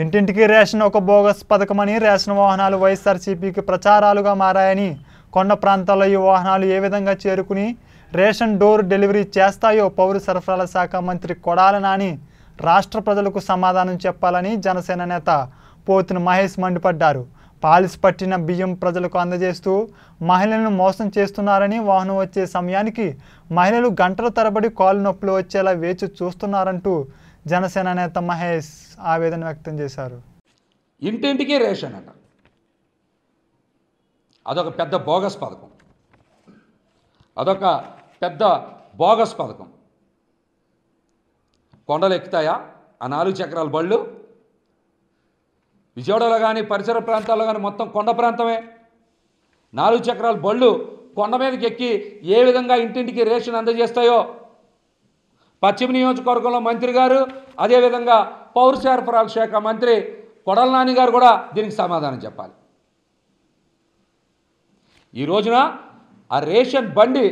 ఇంటింటికి రేషన్ ఒక bogus పథకమని ration వాహనాలు వైఎస్ఆర్సీపీకి ప్రచారాలుగా మారాయని కొండ ప్రాంతాల్లో ఈ వాహనాలు ఏ విధంగా చేరుకుని రేషన్ డోర్ డెలివరీ చేస్తాయో పౌర సరఫరాల శాఖ మంత్రి కొడాల నాని రాష్ట్ర ప్రజలకు సమాధానం చెప్పాలని జనసేన నేత పోతున మహేష్ మండిపడ్డారు పాలిసి పట్టిన బియ్యం ప్రజలకు అందజేస్తూ మహిళలను మోసం చేస్తున్నారని వాహనం వచ్చే సమయానికి మహిళలు గంటల తరబడి కాలు నొప్పులు వచ్చేలా వేచి చూస్తున్నారంటూ జనసేన నేత మహేష్ ఆవేదన వ్యక్తం చేశారు ఇంటింటికి రేషన్ అంట అదొక పెద్ద బోగస్ పథకం అదొక పెద్ద బోగస్ పథకం కొండలు ఎక్కుతాయా ఆ నాలుగు చక్రాల బళ్ళు విజయవాడలో కానీ పరిసర ప్రాంతాల్లో కానీ మొత్తం కొండ ప్రాంతమే నాలుగు చక్రాల బళ్ళు కొండ మీదకి ఎక్కి ఏ విధంగా ఇంటింటికి రేషన్ అందజేస్తాయో పశ్చిమ నియోజకవర్గంలో మంత్రి గారు అదేవిధంగా పౌర శాఖ మంత్రి కొడల నాని గారు కూడా దీనికి సమాధానం చెప్పాలి ఈ రోజున ఆ రేషన్ బండి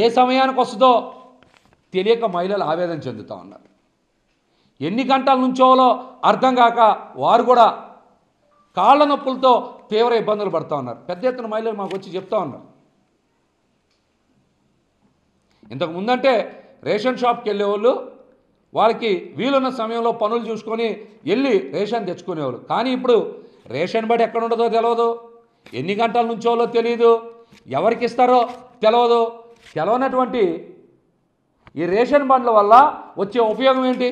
ఏ సమయానికి వస్తుందో తెలియక మహిళలు ఆవేదన చెందుతూ ఉన్నారు ఎన్ని గంటల నుంచోలో అర్థం కాక వారు కూడా కాళ్ళ నొప్పులతో తీవ్ర ఇబ్బందులు పడుతూ ఉన్నారు పెద్ద ఎత్తున మహిళలు మాకు వచ్చి చెప్తా ఉన్నారు ఇంతకు ముందంటే రేషన్ షాప్కి వెళ్ళేవాళ్ళు వాళ్ళకి వీలున్న సమయంలో పనులు చూసుకొని వెళ్ళి రేషన్ తెచ్చుకునేవాళ్ళు కానీ ఇప్పుడు రేషన్ బడి ఎక్కడ ఉండదో తెలియదు ఎన్ని గంటల నుంచోలో తెలియదు ఎవరికి ఇస్తారో తెలియదు తెలవనటువంటి ఈ రేషన్ బండ్ల వల్ల వచ్చే ఉపయోగం ఏంటి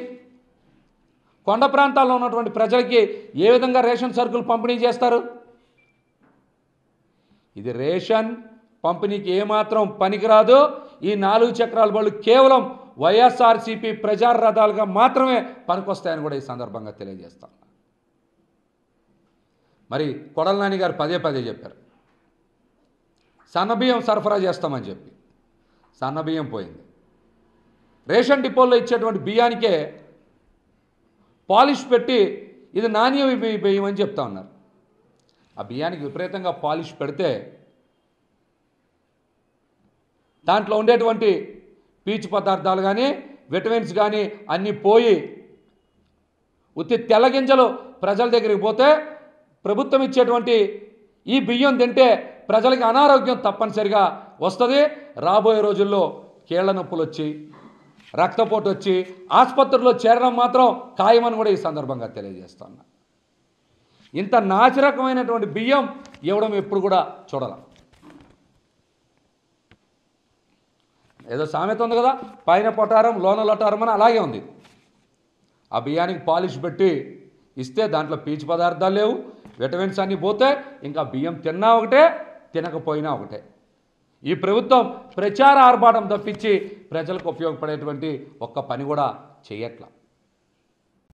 కొండ ప్రాంతాల్లో ఉన్నటువంటి ప్రజలకి ఏ విధంగా రేషన్ సరుకులు పంపిణీ చేస్తారు ఇది రేషన్ పంపిణీకి ఏమాత్రం పనికిరాదు ఈ నాలుగు చక్రాల బళ్ళు కేవలం వైఎస్ఆర్సీపీ ప్రజారథాలుగా మాత్రమే పనికొస్తాయని కూడా ఈ సందర్భంగా తెలియజేస్తాం మరి కొడలనాని గారు పదే పదే చెప్పారు సన్నబియ్యం సరఫరా చేస్తామని చెప్పి సన్నబియ్యం పోయింది రేషన్ డిపోల్లో ఇచ్చేటువంటి బియ్యానికే పాలిష్ పెట్టి ఇది నాణ్యం బియ్యం అని చెప్తా ఉన్నారు ఆ బియ్యానికి విపరీతంగా పాలిష్ పెడితే దాంట్లో ఉండేటువంటి పీచు పదార్థాలు కానీ విటమిన్స్ కానీ అన్నీ పోయి ఉత్తి తెల్లగింజలు ప్రజల దగ్గరికి పోతే ప్రభుత్వం ఇచ్చేటువంటి ఈ బియ్యం తింటే ప్రజలకి అనారోగ్యం తప్పనిసరిగా వస్తుంది రాబోయే రోజుల్లో కీళ్ల నొప్పులు వచ్చి రక్తపోటు వచ్చి ఆసుపత్రిలో చేరడం మాత్రం ఖాయమని కూడా ఈ సందర్భంగా తెలియజేస్తున్నా ఇంత నాచిరకమైనటువంటి బియ్యం ఇవ్వడం ఎప్పుడు కూడా చూడలేం ఏదో సామెత ఉంది కదా పైన పొటారం లోన లొటారం అని అలాగే ఉంది ఆ బియ్యానికి పాలిష్ పెట్టి ఇస్తే దాంట్లో పీచు పదార్థాలు లేవు విటమిన్స్ అన్నీ పోతే ఇంకా బియ్యం తిన్నా ఒకటే తినకపోయినా ఒకటే ఈ ప్రభుత్వం ప్రచార ఆర్భాటం తప్పించి ప్రజలకు ఉపయోగపడేటువంటి ఒక్క పని కూడా చేయట్లా